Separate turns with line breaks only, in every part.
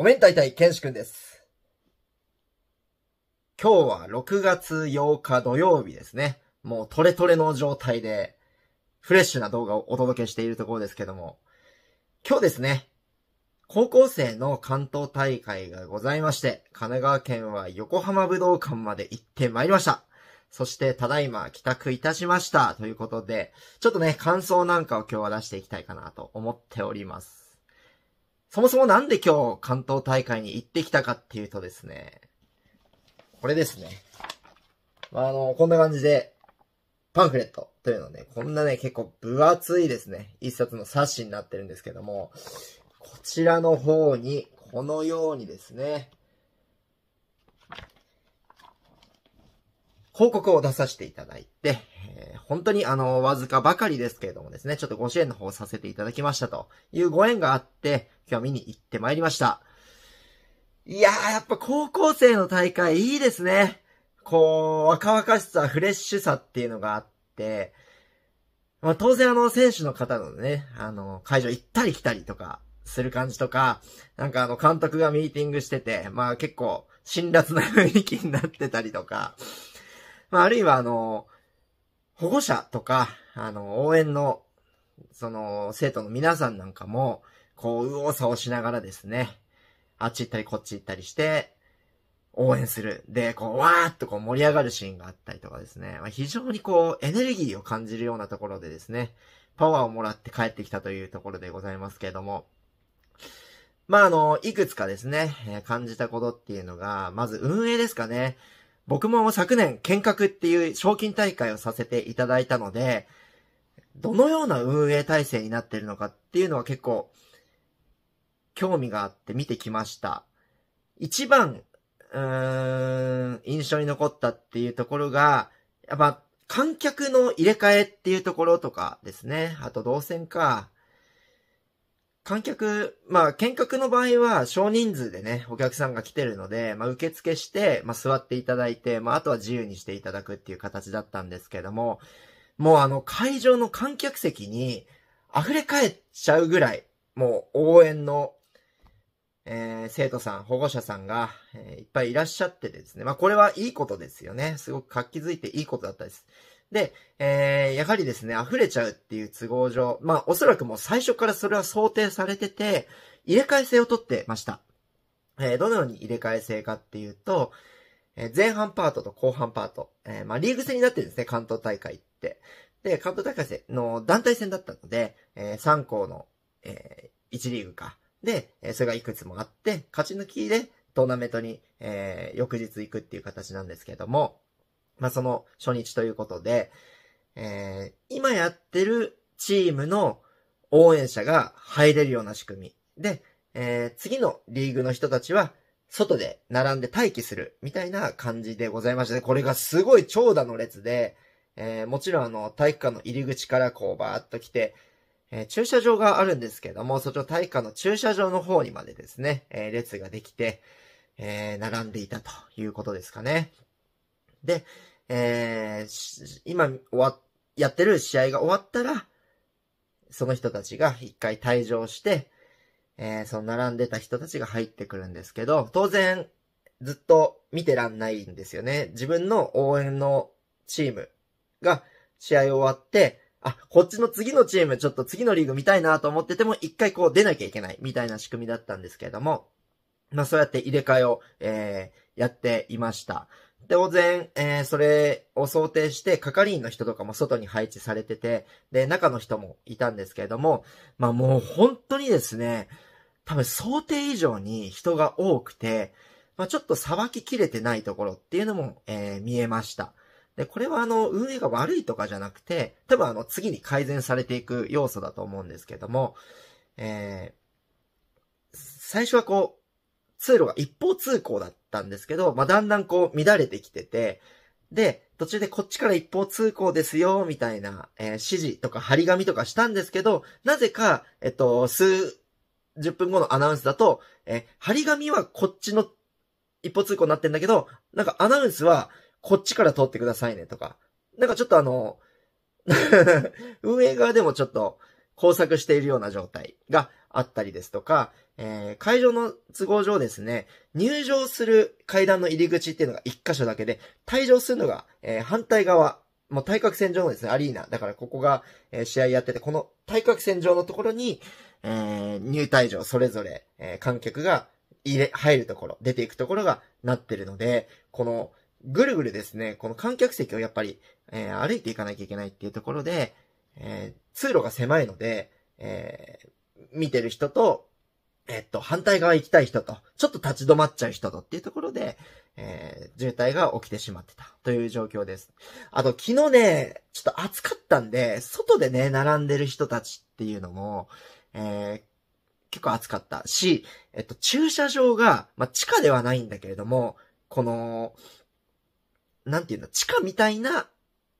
おめんたいたい、けんしくんです。今日は6月8日土曜日ですね。もうトレトレの状態で、フレッシュな動画をお届けしているところですけども、今日ですね、高校生の関東大会がございまして、神奈川県は横浜武道館まで行ってまいりました。そして、ただいま帰宅いたしました。ということで、ちょっとね、感想なんかを今日は出していきたいかなと思っております。そもそもなんで今日関東大会に行ってきたかっていうとですね、これですね。まあ、あの、こんな感じで、パンフレットというのね、こんなね、結構分厚いですね、一冊の冊子になってるんですけども、こちらの方に、このようにですね、報告を出させていただいて、えー、本当にあの、わずかばかりですけれどもですね、ちょっとご支援の方させていただきましたというご縁があって、今日見に行ってまいりました。いやー、やっぱ高校生の大会いいですね。こう、若々しさ、フレッシュさっていうのがあって、まあ、当然あの、選手の方のね、あの、会場行ったり来たりとか、する感じとか、なんかあの、監督がミーティングしてて、まあ結構、辛辣な雰囲気になってたりとか、まあ、あるいは、あの、保護者とか、あの、応援の、その、生徒の皆さんなんかも、こう、右往左往しながらですね、あっち行ったりこっち行ったりして、応援する。で、こう、わーっとこう盛り上がるシーンがあったりとかですね。まあ、非常にこう、エネルギーを感じるようなところでですね、パワーをもらって帰ってきたというところでございますけれども。まあ、あの、いくつかですね、感じたことっていうのが、まず運営ですかね。僕も昨年、見学っていう賞金大会をさせていただいたので、どのような運営体制になってるのかっていうのは結構、興味があって見てきました。一番、うーん、印象に残ったっていうところが、やっぱ、観客の入れ替えっていうところとかですね。あと動線か。観客、まあ、見学の場合は少人数でね、お客さんが来てるので、まあ、受付して、まあ、座っていただいて、まあ、あとは自由にしていただくっていう形だったんですけども、もうあの、会場の観客席に溢れ返っちゃうぐらい、もう応援の、えー、生徒さん、保護者さんが、えー、いっぱいいらっしゃってですね、まあ、これはいいことですよね。すごく活気づいていいことだったです。で、えー、やはりですね、溢れちゃうっていう都合上、まあ、おそらくもう最初からそれは想定されてて、入れ替え制を取ってました。えー、どのように入れ替え制かっていうと、えー、前半パートと後半パート、えー、まあ、リーグ戦になってるんですね、関東大会って。で、関東大会の団体戦だったので、えー、3校の、えー、1リーグか。で、えー、それがいくつもあって、勝ち抜きでトーナメントに、えー、翌日行くっていう形なんですけども、まあ、その初日ということで、えー、今やってるチームの応援者が入れるような仕組み。で、えー、次のリーグの人たちは、外で並んで待機する、みたいな感じでございまして、これがすごい長蛇の列で、えー、もちろんあの、体育館の入り口からこうバーっと来て、えー、駐車場があるんですけども、そちら体育館の駐車場の方にまでですね、えー、列ができて、え並んでいたということですかね。で、えー、今わ、やってる試合が終わったら、その人たちが一回退場して、えー、その並んでた人たちが入ってくるんですけど、当然、ずっと見てらんないんですよね。自分の応援のチームが試合終わって、あ、こっちの次のチーム、ちょっと次のリーグ見たいなと思ってても、一回こう出なきゃいけない、みたいな仕組みだったんですけれども、まあそうやって入れ替えを、えー、やっていました。で、当然、えー、それを想定して、係員の人とかも外に配置されてて、で、中の人もいたんですけれども、まあもう本当にですね、多分想定以上に人が多くて、まあちょっと裁ききれてないところっていうのも、えー、見えました。で、これはあの、運営が悪いとかじゃなくて、多分あの、次に改善されていく要素だと思うんですけども、えー、最初はこう、通路が一方通行だったんですけど、まあ、だんだんこう乱れてきてて、で、途中でこっちから一方通行ですよ、みたいな、えー、指示とか張り紙とかしたんですけど、なぜか、えっと、数十分後のアナウンスだと、えー、張り紙はこっちの一方通行になってんだけど、なんかアナウンスはこっちから通ってくださいねとか、なんかちょっとあの、運 営側でもちょっと、交錯しているような状態があったりですとか、えー、会場の都合上ですね、入場する階段の入り口っていうのが1箇所だけで、退場するのが、えー、反対側、もう対角線上のですね、アリーナ。だからここが、えー、試合やってて、この対角線上のところに、え入退場それぞれ、え観客が入れ、入るところ、出ていくところがなってるので、この、ぐるぐるですね、この観客席をやっぱり、え歩いていかなきゃいけないっていうところで、えー、通路が狭いので、えー、見てる人と、えっと、反対側行きたい人と、ちょっと立ち止まっちゃう人とっていうところで、えー、渋滞が起きてしまってたという状況です。あと、昨日ね、ちょっと暑かったんで、外でね、並んでる人たちっていうのも、えー、結構暑かったし、えっと、駐車場が、まあ、地下ではないんだけれども、この、なんていうの、地下みたいな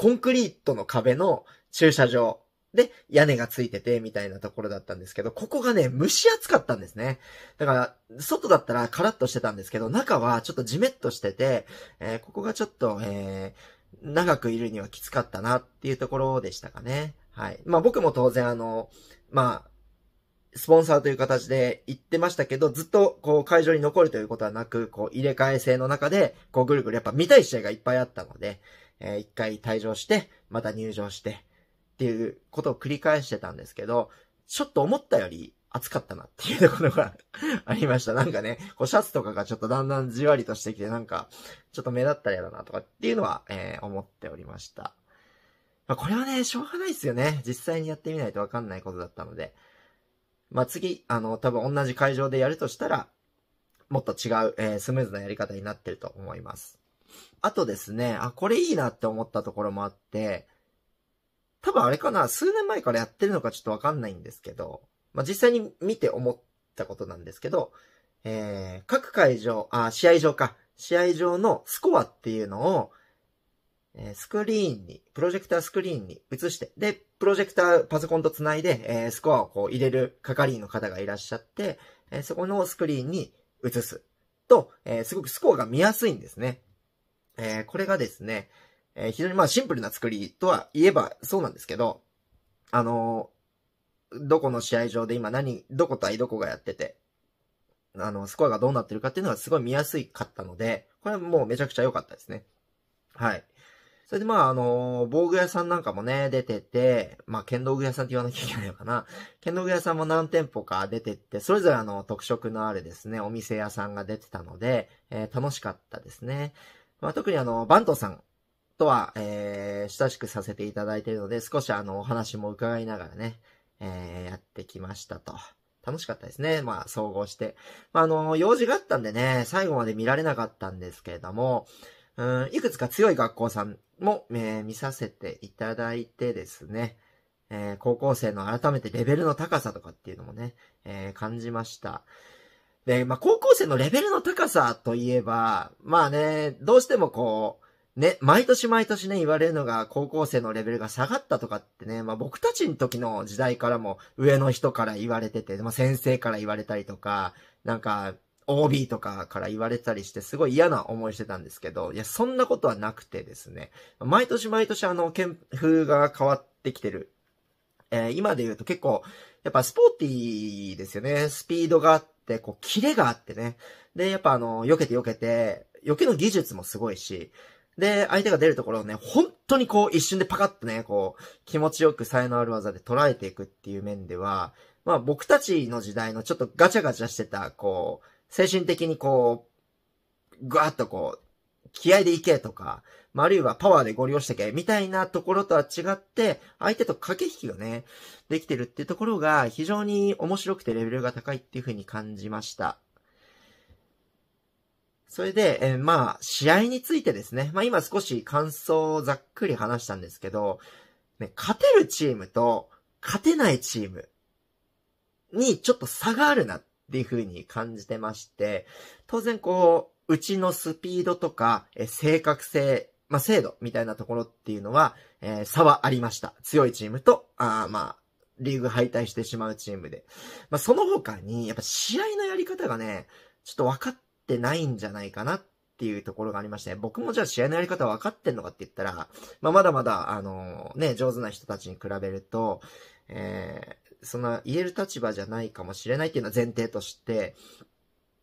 コンクリートの壁の駐車場で、屋根がついてて、みたいなところだったんですけど、ここがね、蒸し暑かったんですね。だから、外だったらカラッとしてたんですけど、中はちょっとジメッとしてて、えー、ここがちょっと、えー、長くいるにはきつかったなっていうところでしたかね。はい。まあ僕も当然あの、まあ、スポンサーという形で行ってましたけど、ずっとこう会場に残るということはなく、こう入れ替え制の中で、こうぐるぐるやっぱ見たい試合がいっぱいあったので、えー、一回退場して、また入場して、っていうことを繰り返してたんですけど、ちょっと思ったより暑かったなっていうところが ありました。なんかね、こうシャツとかがちょっとだんだんじわりとしてきて、なんか、ちょっと目立ったらやだなとかっていうのは、えー、思っておりました。まあ、これはね、しょうがないですよね。実際にやってみないとわかんないことだったので。まあ、次、あの、多分同じ会場でやるとしたら、もっと違う、えー、スムーズなやり方になってると思います。あとですね、あ、これいいなって思ったところもあって、多分あれかな、数年前からやってるのかちょっとわかんないんですけど、まあ、実際に見て思ったことなんですけど、えー、各会場、あ、試合場か。試合場のスコアっていうのを、えスクリーンに、プロジェクタースクリーンに映して、で、プロジェクターパソコンと繋いで、えー、スコアをこう入れる係員の方がいらっしゃって、えー、そこのスクリーンに映す。と、えすごくスコアが見やすいんですね。えー、これがですね、えー、非常にまあシンプルな作りとは言えばそうなんですけど、あのー、どこの試合場で今何、どこ対どこがやってて、あの、スコアがどうなってるかっていうのがすごい見やすいかったので、これはもうめちゃくちゃ良かったですね。はい。それでまあ、あのー、防具屋さんなんかもね、出てて、まあ、剣道具屋さんって言わなきゃいけないのかな。剣道具屋さんも何店舗か出てって、それぞれあの、特色のあるですね、お店屋さんが出てたので、えー、楽しかったですね。まあ、特にあの、バントさんとは、えー、親しくさせていただいているので、少しあの、お話も伺いながらね、えー、やってきましたと。楽しかったですね。まあ、総合して。まあ、あの、用事があったんでね、最後まで見られなかったんですけれども、うん、いくつか強い学校さんも、えー、見させていただいてですね、えー、高校生の改めてレベルの高さとかっていうのもね、えー、感じました。で、まあ、高校生のレベルの高さといえば、まあね、どうしてもこう、ね、毎年毎年ね、言われるのが、高校生のレベルが下がったとかってね、まあ僕たちの時の時代からも、上の人から言われてて、まあ先生から言われたりとか、なんか、OB とかから言われたりして、すごい嫌な思いしてたんですけど、いや、そんなことはなくてですね、毎年毎年あの、剣風が変わってきてる。えー、今で言うと結構、やっぱスポーティーですよね。スピードがあって、こう、キレがあってね。で、やっぱあの、避けて避けて、避けの技術もすごいし、で、相手が出るところをね、本当にこう、一瞬でパカッとね、こう、気持ちよく才能ある技で捉えていくっていう面では、まあ僕たちの時代のちょっとガチャガチャしてた、こう、精神的にこう、ぐわっとこう、気合でいけとか、まあ、あるいはパワーでご利用してけ、みたいなところとは違って、相手と駆け引きがね、できてるっていうところが非常に面白くてレベルが高いっていうふうに感じました。それで、えー、まあ、試合についてですね。まあ今少し感想をざっくり話したんですけど、ね、勝てるチームと勝てないチームにちょっと差があるなっていうふうに感じてまして、当然こう、うちのスピードとか、え正確性、まあ、精度みたいなところっていうのは、えー、差はありました。強いチームと、あまあ、リーグ敗退してしまうチームで。まあ、その他に、やっぱ試合のやり方がね、ちょっと分かってないんじゃないかなっていうところがありまして、僕もじゃあ試合のやり方分かってんのかって言ったら、まあ、まだまだ、あのー、ね、上手な人たちに比べると、えー、そんな言える立場じゃないかもしれないっていうのは前提として、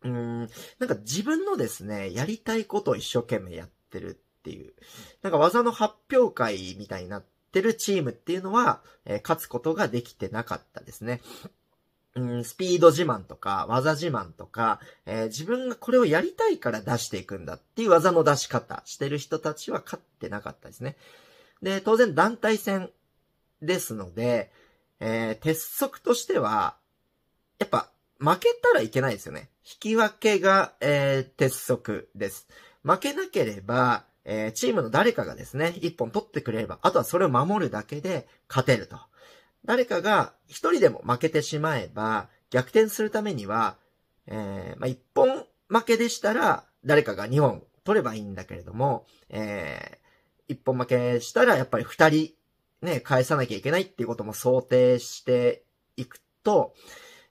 うん、なんか自分のですね、やりたいことを一生懸命やってるっていう、なんか技の発表会みたいになってるチームっていうのは、えー、勝つことができてなかったですね。うん、スピード自慢とか、技自慢とか、えー、自分がこれをやりたいから出していくんだっていう技の出し方してる人たちは勝ってなかったですね。で、当然団体戦ですので、えー、鉄則としては、やっぱ負けたらいけないですよね。引き分けが、えー、鉄則です。負けなければ、えー、チームの誰かがですね、一本取ってくれれば、あとはそれを守るだけで勝てると。誰かが一人でも負けてしまえば、逆転するためには、えー、まあ、一本負けでしたら、誰かが二本取ればいいんだけれども、えー、一本負けしたら、やっぱり二人、ね、返さなきゃいけないっていうことも想定していくと、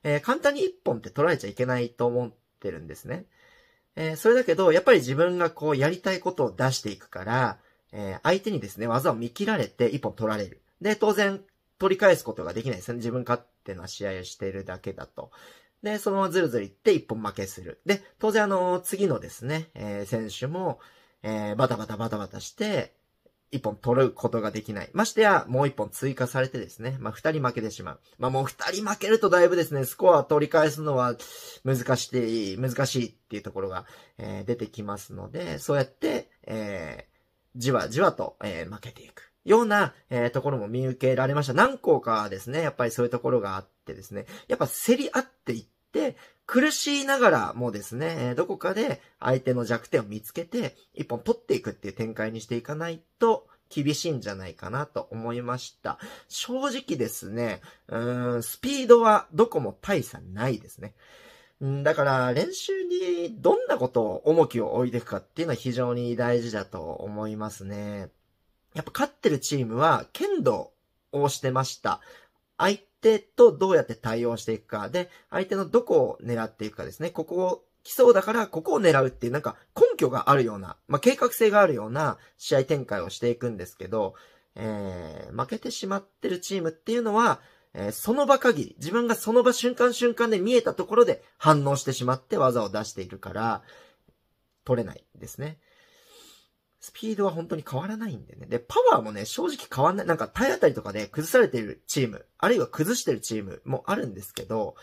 えー、簡単に一本って取られちゃいけないと思ってるんですね。えー、それだけど、やっぱり自分がこうやりたいことを出していくから、えー、相手にですね、技を見切られて一本取られる。で、当然、取り返すことができないですね。自分勝手な試合をしているだけだと。で、そのままずるずるいって一本負けする。で、当然あの、次のですね、えー、選手も、えー、バタバタバタバタして、一本取ることができない。ましてや、もう一本追加されてですね。まあ、二人負けてしまう。まあ、もう二人負けるとだいぶですね、スコア取り返すのは難しい、難しいっていうところが、えー、出てきますので、そうやって、えー、じわじわと、えー、負けていく。ような、えー、ところも見受けられました。何校かですね、やっぱりそういうところがあってですね、やっぱ競り合っていってで、苦しいながらもですね、どこかで相手の弱点を見つけて、一本取っていくっていう展開にしていかないと、厳しいんじゃないかなと思いました。正直ですね、うーん、スピードはどこも大差ないですね。だから練習にどんなことを重きを置いていくかっていうのは非常に大事だと思いますね。やっぱ勝ってるチームは剣道をしてました。相手とどうやって対応していくか。で、相手のどこを狙っていくかですね。ここを来そうだから、ここを狙うっていう、なんか根拠があるような、まあ、計画性があるような試合展開をしていくんですけど、えー、負けてしまってるチームっていうのは、えー、その場限り、自分がその場瞬間瞬間で見えたところで反応してしまって技を出しているから、取れないですね。スピードは本当に変わらないんでね。で、パワーもね、正直変わんない。なんか体当たりとかで崩されてるチーム、あるいは崩してるチームもあるんですけど、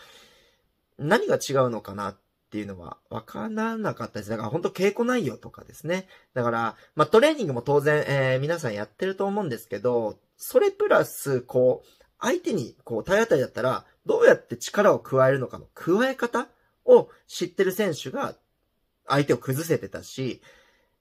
何が違うのかなっていうのは分からなかったです。だから本当稽古内容とかですね。だから、まあトレーニングも当然、えー、皆さんやってると思うんですけど、それプラス、こう、相手にこう体当たりだったら、どうやって力を加えるのかの加え方を知ってる選手が相手を崩せてたし、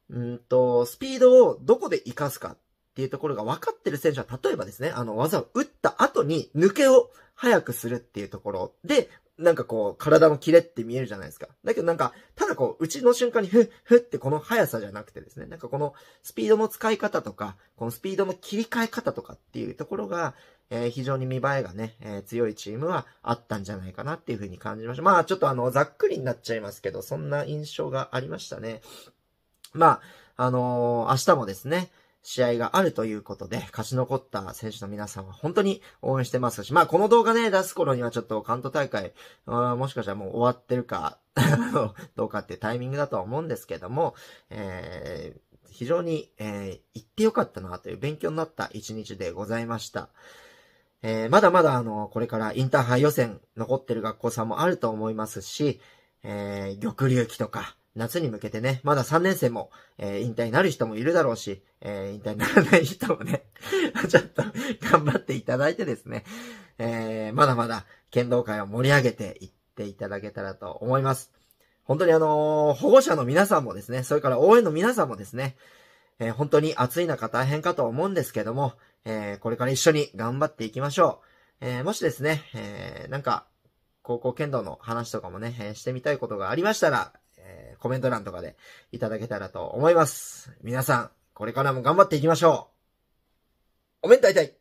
うんと、スピードをどこで活かすかっていうところが分かってる選手は、例えばですね、あの、技を打った後に抜けを早くするっていうところで、なんかこう、体のキレって見えるじゃないですか。だけどなんか、ただこう、うちの瞬間にふっふってこの速さじゃなくてですね、なんかこのスピードの使い方とか、このスピードの切り替え方とかっていうところが、えー、非常に見栄えがね、えー、強いチームはあったんじゃないかなっていうふうに感じました。まあちょっとあの、ざっくりになっちゃいますけど、そんな印象がありましたね。まあ、あのー、明日もですね、試合があるということで、勝ち残った選手の皆さんは本当に応援してますし、まあこの動画ね、出す頃にはちょっと関東大会、もしかしたらもう終わってるか どうかっていうタイミングだとは思うんですけども、えー、非常に、えー、行ってよかったなという勉強になった一日でございました。えー、まだまだあの、これからインターハイ予選残ってる学校さんもあると思いますし、えー、玉隆期とか、夏に向けてね、まだ3年生も、えー、引退になる人もいるだろうし、えー、引退にならない人もね ちょっと頑張っていただいてですね、えー、まだまだ剣道界を盛り上げていっていただけたらと思います。本当にあの保護者の皆さんもですね、それから応援の皆さんもですね、え本当に暑い中大変かと思うんですけども、えこれから一緒に頑張っていきましょう。えもしですね、えなんか、高校剣道の話とかもね、してみたいことがありましたら、えー、コメント欄とかでいただけたらと思います。皆さん、これからも頑張っていきましょうおめんたいたい